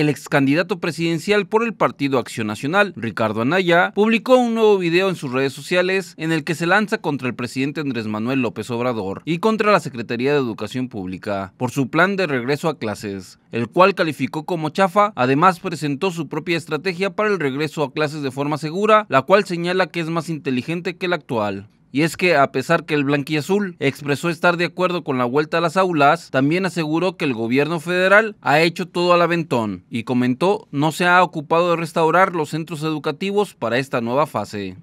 el ex candidato presidencial por el Partido Acción Nacional, Ricardo Anaya, publicó un nuevo video en sus redes sociales en el que se lanza contra el presidente Andrés Manuel López Obrador y contra la Secretaría de Educación Pública por su plan de regreso a clases, el cual calificó como chafa, además presentó su propia estrategia para el regreso a clases de forma segura, la cual señala que es más inteligente que la actual. Y es que a pesar que el blanquiazul expresó estar de acuerdo con la vuelta a las aulas, también aseguró que el gobierno federal ha hecho todo al aventón y comentó no se ha ocupado de restaurar los centros educativos para esta nueva fase.